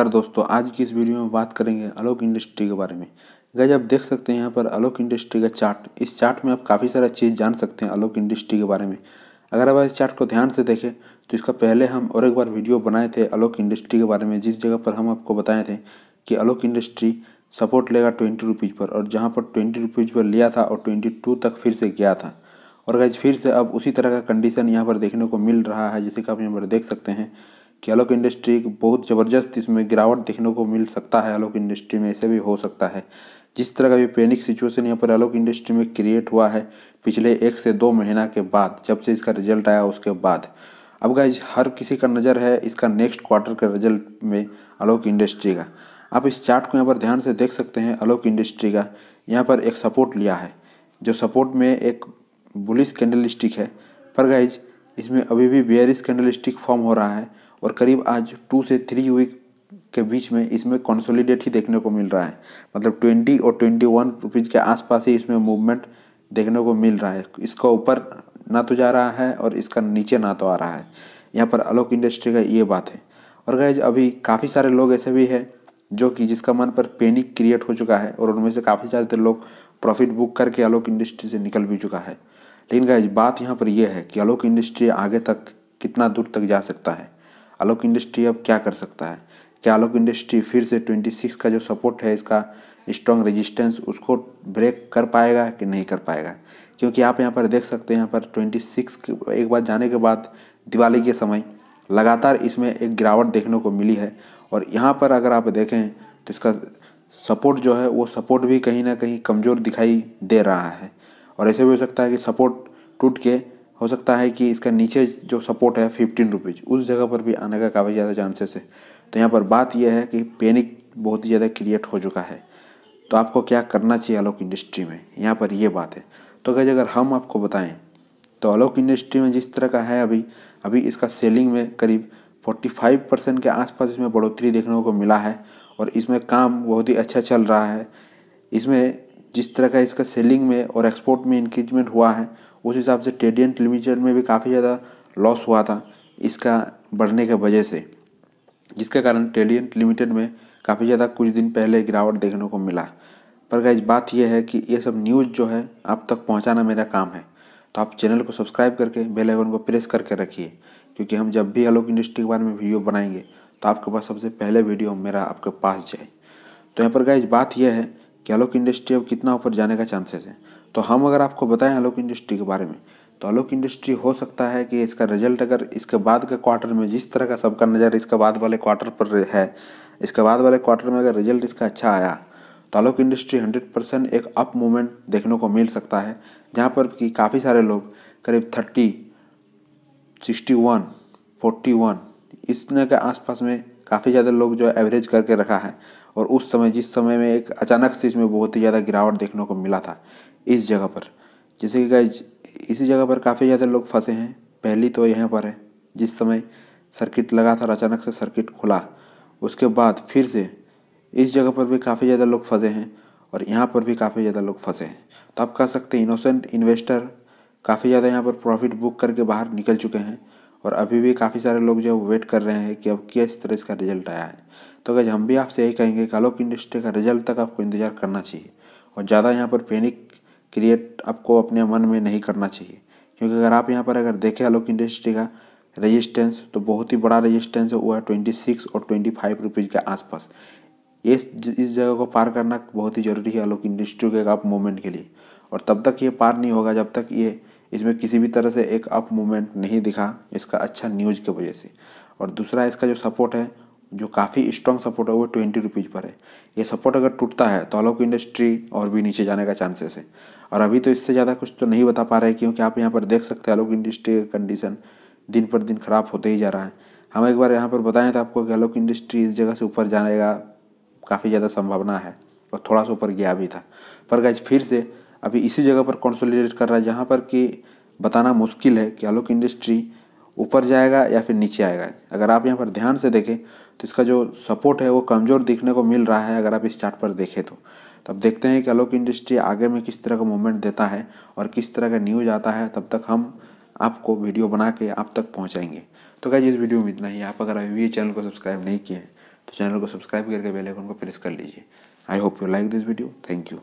नमस्कार दोस्तों आज की इस वीडियो में बात करेंगे अलोक इंडस्ट्री के बारे में गैज आप देख सकते हैं यहाँ पर अलोक इंडस्ट्री का चार्ट इस चार्ट में आप काफ़ी सारा चीज़ जान सकते हैं अलोक इंडस्ट्री के बारे में अगर आप इस चार्ट को ध्यान से देखें तो इसका पहले हम और एक बार वीडियो बनाए थे अलोक इंडस्ट्री के बारे में जिस जगह पर हम आपको बताए थे कि अलोक इंडस्ट्री सपोर्ट लेगा ट्वेंटी रुपीज़ पर और जहाँ पर ट्वेंटी रुपीज़ पर लिया था और ट्वेंटी टू तक फिर से गया था और गैज फिर से अब उसी तरह का कंडीशन यहाँ पर देखने को मिल रहा है जैसे कि आप यहाँ पर देख सकते हैं कि आलोक इंडस्ट्री बहुत ज़बरदस्त इसमें गिरावट देखने को मिल सकता है आलोक इंडस्ट्री में ऐसे भी हो सकता है जिस तरह का भी पैनिक सिचुएशन यहाँ पर आलोक इंडस्ट्री में क्रिएट हुआ है पिछले एक से दो महीना के बाद जब से इसका रिजल्ट आया उसके बाद अब गाइज हर किसी का नज़र है इसका नेक्स्ट क्वार्टर के रिजल्ट में आलोक इंडस्ट्री का आप इस चार्ट को यहाँ पर ध्यान से देख सकते हैं आलोक इंडस्ट्री का यहाँ पर एक सपोर्ट लिया है जो सपोर्ट में एक बुलिस कैंडल स्टिक है पर गाइज इसमें अभी भी बेयरिस कैंडल स्टिक फॉर्म हो रहा है और करीब आज टू से थ्री वीक के बीच में इसमें कंसोलिडेट ही देखने को मिल रहा है मतलब ट्वेंटी और ट्वेंटी वन रुपीज़ के आसपास ही इसमें मूवमेंट देखने को मिल रहा है इसका ऊपर ना तो जा रहा है और इसका नीचे ना तो आ रहा है यहाँ पर अलोक इंडस्ट्री का ये बात है और गैज अभी काफ़ी सारे लोग ऐसे भी हैं जो कि जिसका मन पर पेनिक क्रिएट हो चुका है और उनमें से काफ़ी सारे लोग प्रॉफिट बुक करके अलोक इंडस्ट्री से निकल भी चुका है लेकिन गैज बात यहाँ पर यह है कि अलोक इंडस्ट्री आगे तक कितना दूर तक जा सकता है आलोक इंडस्ट्री अब क्या कर सकता है क्या आलोक इंडस्ट्री फिर से 26 का जो सपोर्ट है इसका स्ट्रॉन्ग रेजिस्टेंस उसको ब्रेक कर पाएगा कि नहीं कर पाएगा क्योंकि आप यहाँ पर देख सकते हैं यहाँ पर 26 एक बार जाने के बाद दिवाली के समय लगातार इसमें एक गिरावट देखने को मिली है और यहाँ पर अगर आप देखें तो इसका सपोर्ट जो है वो सपोर्ट भी कहीं ना कहीं कमज़ोर दिखाई दे रहा है और ऐसे भी हो सकता है कि सपोर्ट टूट के हो सकता है कि इसका नीचे जो सपोर्ट है फिफ्टीन रुपीज़ उस जगह पर भी आने का काफ़ी ज़्यादा चांसेस है तो यहाँ पर बात यह है कि पैनिक बहुत ही ज़्यादा क्रिएट हो चुका है तो आपको क्या करना चाहिए आलोक इंडस्ट्री में यहाँ पर ये बात है तो गज अगर हम आपको बताएं तो आलोक इंडस्ट्री में जिस तरह का है अभी अभी इसका सेलिंग में करीब 45 परसेंट के आसपास इसमें बढ़ोतरी देखने को मिला है और इसमें काम बहुत ही अच्छा चल रहा है इसमें जिस तरह का इसका सेलिंग में और एक्सपोर्ट में इंक्रीजमेंट हुआ है उस हिसाब से ट्रेडियंट लिमिटेड में भी काफ़ी ज़्यादा लॉस हुआ था इसका बढ़ने के वजह से जिसके कारण ट्रेडियंट लिमिटेड में काफ़ी ज़्यादा कुछ दिन पहले गिरावट देखने को मिला पर गाइज बात यह है कि ये सब न्यूज़ जो है आप तक पहुंचाना मेरा काम है तो आप चैनल को सब्सक्राइब करके बेल आइकन को प्रेस करके रखिए क्योंकि हम जब भी आलोक इंडस्ट्री के बारे में वीडियो बनाएंगे तो आपके पास सबसे पहले वीडियो मेरा आपके पास जाए तो यहाँ पर गाइज बात यह है कि आलोक इंडस्ट्री अब कितना ऊपर जाने का चांसेस है तो हम अगर आपको बताएं आलोक इंडस्ट्री के बारे में तो आलोक इंडस्ट्री हो सकता है कि इसका रिजल्ट अगर इसके बाद के क्वार्टर में जिस तरह का सबका नज़र इसके बाद वाले क्वार्टर पर है इसके बाद वाले क्वार्टर में अगर रिजल्ट इसका अच्छा आया तो आलोक इंडस्ट्री हंड्रेड परसेंट एक अप मूवमेंट देखने को मिल सकता है जहाँ पर कि काफ़ी सारे लोग करीब thirty sixty one forty one इसने के आसपास में काफ़ी ज़्यादा लोग जो एवरेज करके रखा है और उस समय जिस समय में एक अचानक से इसमें बहुत ही ज़्यादा गिरावट देखने को मिला था इस जगह पर जैसे कि गाइज इसी जगह पर काफ़ी ज़्यादा लोग फंसे हैं पहली तो यहाँ पर है जिस समय सर्किट लगा था और अचानक से सर्किट खुला उसके बाद फिर से इस जगह पर भी काफ़ी ज़्यादा लोग फंसे हैं और यहाँ पर भी काफ़ी ज़्यादा लोग फंसे हैं तो आप कह सकते हैं इनोसेंट इन्वेस्टर काफ़ी ज़्यादा यहाँ पर प्रॉफिट बुक करके बाहर निकल चुके हैं और अभी भी काफ़ी सारे लोग जो वेट कर रहे हैं कि अब किस तरह इसका रिजल्ट आया है तो अगर हम भी आपसे यही कहेंगे कि आलोक इंडस्ट्री का रिजल्ट तक आपको इंतज़ार करना चाहिए और ज़्यादा यहाँ पर पैनिक क्रिएट आपको अपने मन में नहीं करना चाहिए क्योंकि अगर आप यहाँ पर अगर देखें आलोक इंडस्ट्री का रेजिस्टेंस तो बहुत ही बड़ा रेजिस्टेंस है वो है ट्वेंटी सिक्स और ट्वेंटी फाइव रुपीज़ के आसपास इस इस जगह को पार करना बहुत ही ज़रूरी है आलोक इंडस्ट्री के अप मूवमेंट के लिए और तब तक ये पार नहीं होगा जब तक ये इसमें किसी भी तरह से एक अप मूवमेंट नहीं दिखा इसका अच्छा न्यूज़ की वजह से और दूसरा इसका जो सपोर्ट है जो काफ़ी स्ट्रॉन्ग सपोर्ट है वो ट्वेंटी रुपीज़ पर है ये सपोर्ट अगर टूटता है तो अलोक इंडस्ट्री और भी नीचे जाने का चांसेस है और अभी तो इससे ज़्यादा कुछ तो नहीं बता पा रहे क्योंकि आप यहाँ पर देख सकते हैं आलोक इंडस्ट्री का कंडीशन दिन पर दिन ख़राब होते ही जा रहा है हम एक बार यहाँ पर बताएं तो आपको कि आलोक इंडस्ट्री इस जगह से ऊपर जाने का काफ़ी ज़्यादा संभावना है और थोड़ा सा ऊपर गया भी था पर गाइज फिर से अभी इसी जगह पर कॉन्सोलिडेट कर रहा है जहाँ पर कि बताना मुश्किल है कि आलोक इंडस्ट्री ऊपर जाएगा या फिर नीचे आएगा अगर आप यहाँ पर ध्यान से देखें तो इसका जो सपोर्ट है वो कमज़ोर दिखने को मिल रहा है अगर आप इस चार्ट पर देखें तो तब तो देखते हैं कि आलोक इंडस्ट्री आगे में किस तरह का मूवमेंट देता है और किस तरह का न्यूज आता है तब तक हम आपको वीडियो बना के आप तक पहुँचाएंगे तो क्या इस वीडियो में इतना ही आप अगर अभी भी चैनल को सब्सक्राइब नहीं किए हैं तो चैनल को सब्सक्राइब करके बेलाइकन को प्रेस कर लीजिए I hope you like this video thank you